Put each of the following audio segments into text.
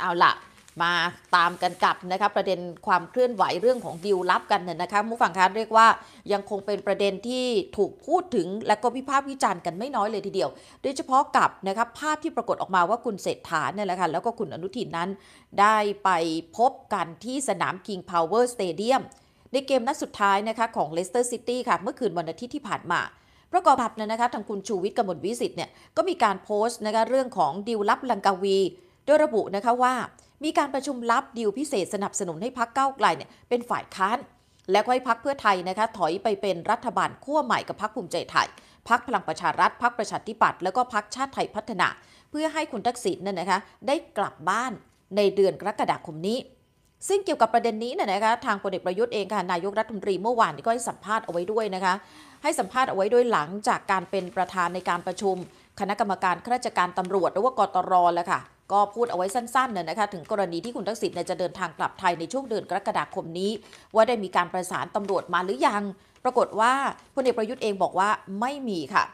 เอาละมาตามกันกับนะคะประเด็นความเคลื่อนไหวเรื่องของดิวลับกันเน่ยนะคะผู้ฟังคะเรียกว่ายังคงเป็นประเด็นที่ถูกพูดถึงและก็วิพากษ์วิจารณ์กันไม่น้อยเลยทีเดียว โดยเฉพาะกับนะคะภาพที่ปรากฏออกมาว่าคุณเศรษฐาเนี่ยแหละค่ะแล้วก็คุณอนุทินนั้นได้ไปพบกันที่สนาม King Power Stadium ในเกมนัดสุดท้ายนะคะของเลสเตอร์ซิตี้ค่ะเมื่อคืนวันอาทิตย์ที่ผ่านมา ประกอบกับนะคะทางคุณชูวิทย์กมลวิสิทธิ์เนี่ยก็มีการโพสต์นะคะเรื่องของดิวลับลังกาวีโดยระบุนะคะว่ามีการประชุมลับดีลพิเศษสนับสนุนให้พักเก้าไกลเนี่ยเป็นฝ่ายค้านและก็ให้พักเพื่อไทยนะคะถอยไปเป็นรัฐบาลขั้วใหม่กับพักภูมิใจไทยพักพลังประชารัฐพักประชาธิปัตย์แล้วก็พักชาติไทยพัฒนา เพื่อให้คุณทักษิณนั่นนะคะได้กลับบ้านในเดือนกรกฎาคมนี้ ซึ่งเกี่ยวกับประเด็นนี้น่ยนะคะทางพลเอกประยุทธ์เองค่ะนายกรัฐมนตรีเมื่อวานก็ให้สัมภาษณ์เอาไว้ด้วยนะคะ ให้สัมภาษณ์เอาไว้ด้วยหลังจากการเป็นประธานในการประชุม คณะกรรมการข้าราชการตำรวจหรือว่ากตรแล้วค่ะก็พูดเอาไว้สั้นๆเนยนะคะถึงกรณีที่คุณทักษิณจะเดินทางกลับไทยในช่วงเดือนกรกฎาคมนี้ ว่าได้มีการประสานตำรวจมาหรือยัง ปรากฏว่าพลเอกประยุทธ์เองบอกว่าไม่มีค่ะ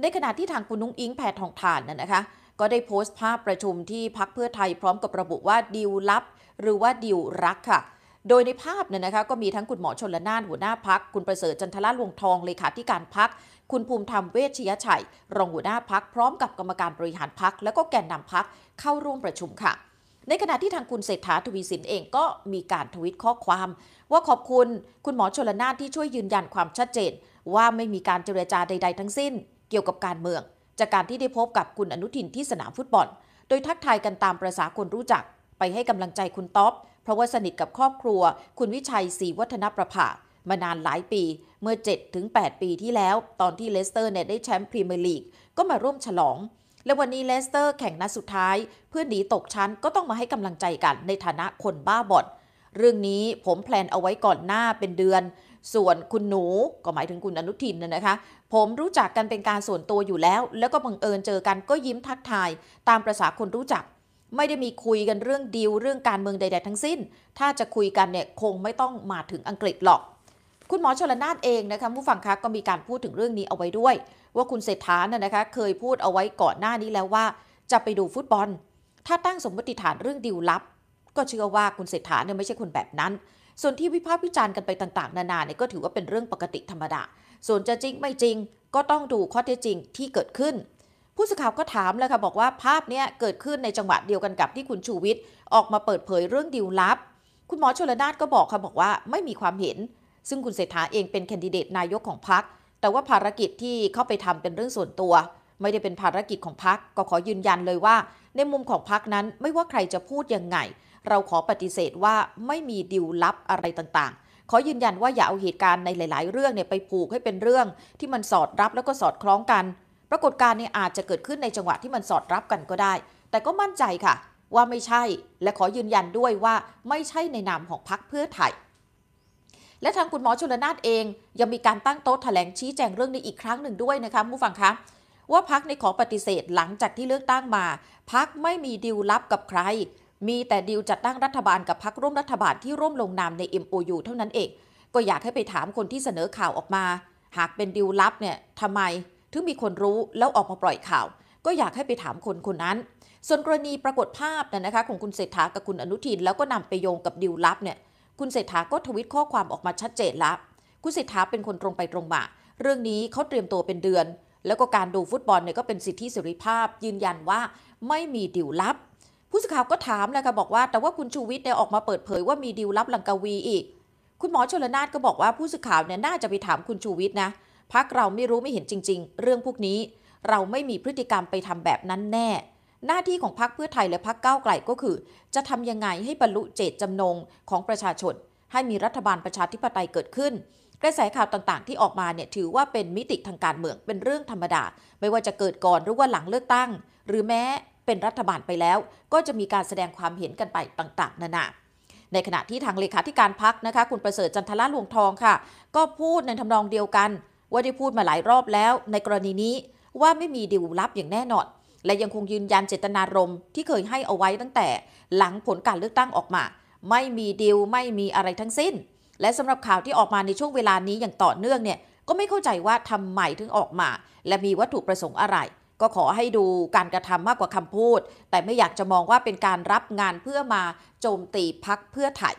ในขณะที่ทางคุณนุ้งอิงแพทองทานน่ะนะคะก็ได้โพสต์ภาพประชุมที่พักเพื่อไทยพร้อมกับระบุว่าดิวลับหรือว่าดิวรักค่ะ โดยในภาพเนี่ยนะคะก็มีทั้งคุณหมอชนละนานหัวหน้าพักคุณประเสริฐจันทละลวงทอง เลขาธิการพักคุณภูมิธรรมเวชยชัย รองหัวหน้าพักพร้อมกับกรรมการบริหารพักและก็แกนนำพักเข้าร่วมประชุมค่ะ ในขณะที่ทางคุณเศรษฐาทวีสินเองก็มีการทวิตข้อความ ว่าขอบคุณคุณหมอชลนาที่ช่วยยืนยันความชัดเจน ว่าไม่มีการเจรจาใดๆทั้งสิ้น เกี่ยวกับการเมือง จากการที่ได้พบกับคุณอนุทินที่สนามฟุตบอล โดยทักทายกันตามประษาคนรู้จัก ไปให้กำลังใจคุณท็อปเพราะว่าสนิทกับครอบครัว คุณวิชัยศรีวัฒนประภา มานานหลายปีเมื่อ7-8ปีที่แล้วตอนที่เลสเตอร์เนี่ยได้แชมป์พรีเมียร์ลีกก็มาร่วมฉลอง และวันนี้เลสเตอร์แข่งนัดสุดท้าย เพื่อหนีตกชั้นก็ต้องมาให้กำลังใจกันในฐานะคนบ้าบอด เรื่องนี้ผมแพลนเอาไว้ก่อนหน้าเป็นเดือน ส่วนคุณหนูก็หมายถึงคุณอนุทินนะคะผมรู้จักกันเป็นการส่วนตัวอยู่แล้ว แล้วก็บังเอิญเจอกันก็ยิ้มทักทายตามประษาคนรู้จัก ไม่ได้มีคุยกันเรื่องดีลเรื่องการเมืองใด ๆทั้งสิ้น ถ้าจะคุยกันเนี่ยคงไม่ต้องมาถึงอังกฤษหรอกคุณหมอชลนานเองนะคะผู้ฟังคะก็มีการพูดถึงเรื่องนี้เอาไว้ด้วย ว่าคุณเศรษฐาน่ยนะคะเคยพูดเอาไว้ก่อนหน้านี้แล้วว่า จะไปดูฟุตบอล ถ้าตั้งสมมติฐานเรื่องดิวลับ ก็เชื่อว่าคุณเศรษฐาเนี่ยไม่ใช่คนแบบนั้น ส่วนที่วิพากษ์วิจารณ์กันไปต่างๆ นานาเนี่ยก็ถือว่าเป็นเรื่องปกติธรรมดาส่วนจะจริงไม่จริง ก็ต้องดูข้อเท็จจริงที่เกิดขึ้น ผู้สื่อข่าวก็ถามแล้วค่ะบอกว่าภาพเนี้ยเกิดขึ้นในจังหวะเดียวกันกับ ที่คุณชูวิทย์ออกมาเปิดเผยเรื่องดิวลับ คุณหมอชลนาดก็บอกค่ะบอกว่าไม่มีความเห็นซึ่งคุณเศรษฐาเองเป็นแคนดิเดตนายกของพรรค แต่ว่าภารกิจที่เข้าไปทำเป็นเรื่องส่วนตัว ไม่ได้เป็นภารกิจของพรรค ก็ขอยืนยันเลยว่า ในมุมของพรรคนั้นไม่ว่าใครจะพูดยังไง เราขอปฏิเสธว่าไม่มีดิวลับอะไรต่าง ๆ ขอยืนยันว่าอย่าเอาเหตุการณ์ในหลายๆ เรื่องเนี่ยไปผูกให้เป็นเรื่องที่มันสอดรับแล้วก็สอดคล้องกัน ปรากฏการณ์เนี่ยอาจจะเกิดขึ้นในจังหวะที่มันสอดรับกันก็ได้ แต่ก็มั่นใจค่ะ ว่าไม่ใช่ และขอยืนยันด้วยว่าไม่ใช่ในนามของพรรคเพื่อไทยและทางคุณหมอชลนาทเอง ยังมีการตั้งโต๊ะแถลงชี้แจงเรื่องนี้อีกครั้งหนึ่งด้วยนะคะผู้ฟังคะ ว่าพักในขอปฏิเสธหลังจากที่เลือกตั้งมา พักไม่มีดีลลับกับใคร มีแต่ดีลจัดตั้งรัฐบาลกับพักร่วมรัฐบาลที่ร่วมลงนามใน MOU เท่านั้นเอง ก็อยากให้ไปถามคนที่เสนอข่าวออกมา หากเป็นดีลลับเนี่ยทำไม ถึงมีคนรู้แล้วออกมาปล่อยข่าว ก็อยากให้ไปถามคนคนนั้น ส่วนกรณีปรากฏภาพนะคะของคุณเศรษฐากับคุณอนุทินแล้วก็นำไปโยงกับดีลลับเนี่ยคุณเศรษฐาก็ทวิตข้อความออกมาชัดเจนละคุณเศรษฐาเป็นคนตรงไปตรงมา เรื่องนี้เขาเตรียมตัวเป็นเดือน แล้วก็การดูฟุตบอลเนี่ยก็เป็นสิทธิเสรีภาพ ยืนยันว่าไม่มีดิวลับ ผู้สื่อข่าวก็ถามเลยค่ะบอกว่า แต่ว่าคุณชูวิทย์เนี่ยออกมาเปิดเผยว่ามีดิวลับลังกาวีอีก คุณหมอชลนาถก็บอกว่าผู้สื่อข่าวเนี่ยน่าจะไปถามคุณชูวิทย์นะ พักเราไม่รู้ไม่เห็นจริง ๆ เรื่องพวกนี้เราไม่มีพฤติกรรมไปทำแบบนั้นแน่หน้าที่ของพักเพื่อไทยและพักก้าวไกลก็คือ จะทำยังไงให้บรรลุเจตจำนงของประชาชน ให้มีรัฐบาลประชาธิปไตยเกิดขึ้นกระแสข่าวต่างๆ ที่ออกมาเนี่ยถือว่าเป็นมิติทางการเมืองเป็นเรื่องธรรมดา ไม่ว่าจะเกิดก่อน หรือว่าหลังเลือกตั้ง หรือแม้เป็นรัฐบาลไปแล้ว ก็จะมีการแสดงความเห็นกันไปต่างๆนานาในขณะที่ทางเลขาธิการพักนะคะคุณประเสริฐจันทละลวงทองค่ะ ก็พูดในทำนองเดียวกันว่าได้พูดมาหลายรอบแล้ว ในกรณีนี้ว่าไม่มีดิวลับอย่างแน่นอนและยังคงยืนยันเจตนารมณ์ที่เคยให้เอาไว้ตั้งแต่หลังผลการเลือกตั้งออกมา ไม่มีดีลไม่มีอะไรทั้งสิ้น และสำหรับข่าวที่ออกมาในช่วงเวลานี้อย่างต่อเนื่องเนี่ยก็ไม่เข้าใจว่าทำไมถึงออกมา และมีวัตถุประสงค์อะไร ก็ขอให้ดูการกระทำมากกว่าคำพูด แต่ไม่อยากจะมองว่าเป็นการรับงานเพื่อมาโจมตีพักเพื่อไทย